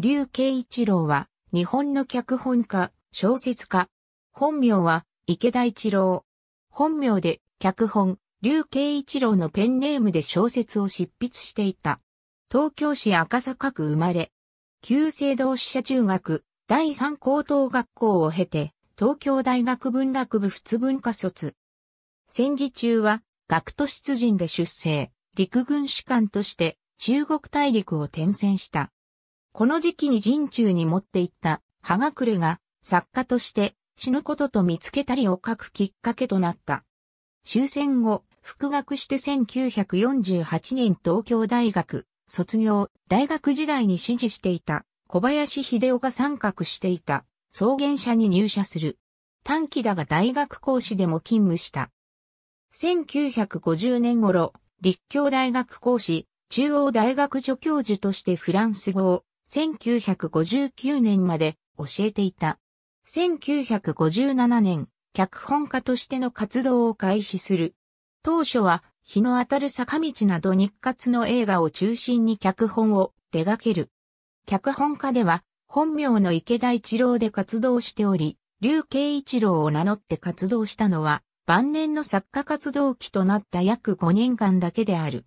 竜慶一郎は、日本の脚本家、小説家。本名は、池田一郎。本名で、脚本、竜慶一郎のペンネームで小説を執筆していた。東京市赤坂区生まれ。旧制同志社中学、第三高等学校を経て、東京大学文学部仏文化卒。戦時中は、学徒出陣で出生、陸軍士官として、中国大陸を転戦した。この時期に陣中に持っていった葉隠れが作家として死ぬことと見つけたりを書くきっかけとなった。終戦後、復学して1948年東京大学卒業、大学時代に支持していた小林秀夫が参画していた草原社に入社する。短期だが大学講師でも勤務した。1950年頃、立教大学講師、中央大学助教授としてフランス語を1959年まで教えていた。1957年、脚本家としての活動を開始する。当初は、日の当たる坂道など日活の映画を中心に脚本を手掛ける。脚本家では、本名の池田一郎で活動しており、竜慶一郎を名乗って活動したのは、晩年の作家活動期となった約5年間だけである。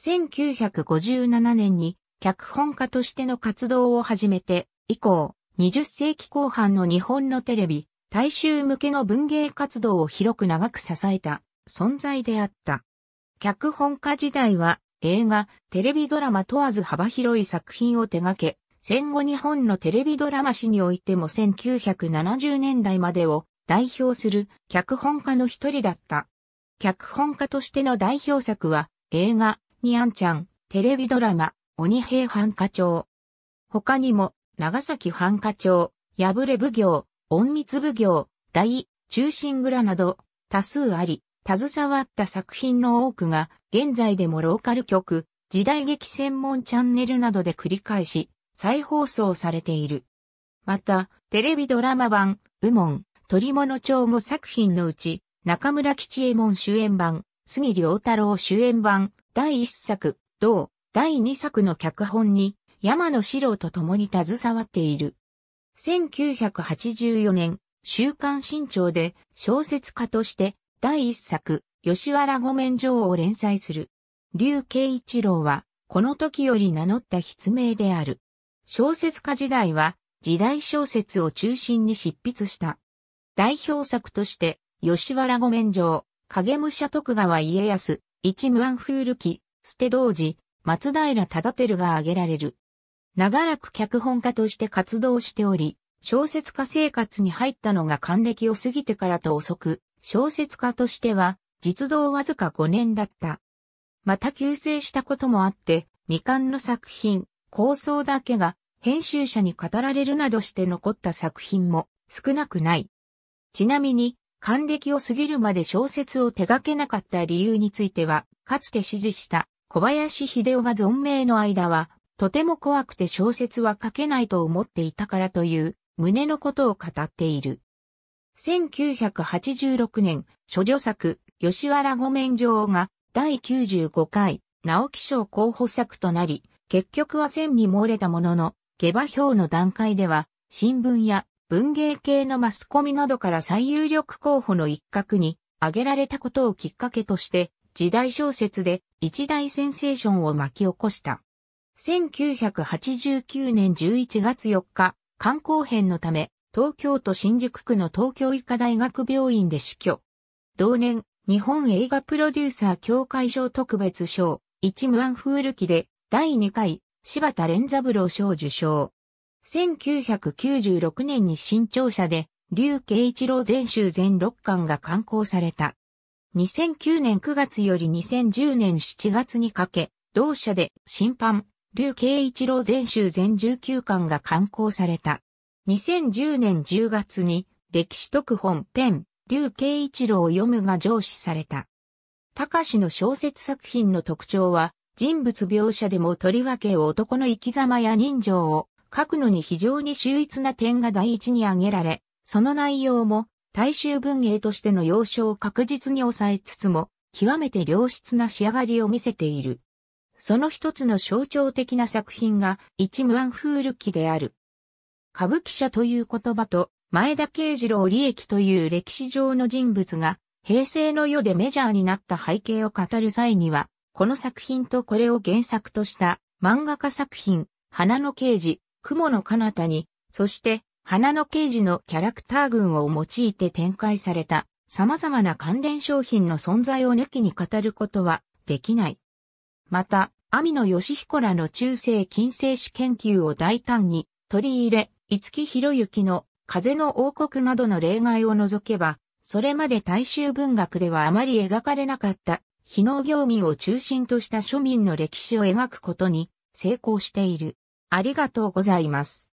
1957年に脚本家としての活動を始めて、以降、20世紀後半の日本のテレビ、大衆向けの文芸活動を広く長く支えた存在であった。脚本家時代は映画、テレビドラマ問わず幅広い作品を手掛け、戦後日本のテレビドラマ史においても1970年代までを代表する脚本家の一人だった。脚本家としての代表作は映画、ニャンちゃん、テレビドラマ、鬼平犯課長。他にも、長崎藩課長、破れ奉行、隠密奉行、大、中心蔵など、多数あり、携わった作品の多くが、現在でもローカル局、時代劇専門チャンネルなどで繰り返し、再放送されている。また、テレビドラマ版、右門、鳥物調語作品のうち、中村吉右衛門主演版、杉良太郎主演版、第一作、同、第2作の脚本に山野史郎と共に携わっている。1984年、週刊新潮で小説家として第1作、吉原御免状を連載する。竜慶一郎は、この時より名乗った筆名である。小説家時代は、時代小説を中心に執筆した。代表作として、吉原御免状、影武者徳川家康、一無安風流記、捨て道寺、松平忠輝が挙げられる。長らく脚本家として活動しており、小説家生活に入ったのが還暦を過ぎてからと遅く、小説家としては実動わずか5年だった。また急性したこともあって、未完の作品、構想だけが編集者に語られるなどして残った作品も少なくない。ちなみに、還暦を過ぎるまで小説を手掛けなかった理由については、かつて支持した小林秀夫が存命の間は、とても怖くて小説は書けないと思っていたからという、胸のことを語っている。1986年、諸女作、吉原御免状が、第95回、直木賞候補作となり、結局は線に漏れたものの、下馬評の段階では、新聞や文芸系のマスコミなどから最有力候補の一角に挙げられたことをきっかけとして、時代小説で一大センセーションを巻き起こした。1989年11月4日、肝硬変のため、東京都新宿区の東京医科大学病院で死去。同年、日本映画プロデューサー協会賞特別賞、一無安風ル記で、第2回、柴田連三郎賞受賞。1996年に新庁舎で、竜慶一郎全集全6巻が刊行された。2009年9月より2010年7月にかけ、同社で審判、竜慶一郎全集全19巻が刊行された。2010年10月に歴史特本ペン、竜慶一郎を読むが上司された。高志の小説作品の特徴は、人物描写でもとりわけ男の生き様や人情を書くのに非常に秀逸な点が第一に挙げられ、その内容も大衆文芸としての要所を確実に抑えつつも、極めて良質な仕上がりを見せている。その一つの象徴的な作品が、一無安風ル記である。歌舞伎者という言葉と、前田慶次郎利益という歴史上の人物が、平成の世でメジャーになった背景を語る際には、この作品とこれを原作とした漫画家作品、花の刑事、雲の彼方に、そして花の刑事のキャラクター群を用いて展開された様々な関連商品の存在を抜きに語ることはできない。また、網野義彦らの中世近世史研究を大胆に取り入れ、五木博之の風の王国などの例外を除けば、それまで大衆文学ではあまり描かれなかった、非農業民を中心とした庶民の歴史を描くことに成功している。ありがとうございます。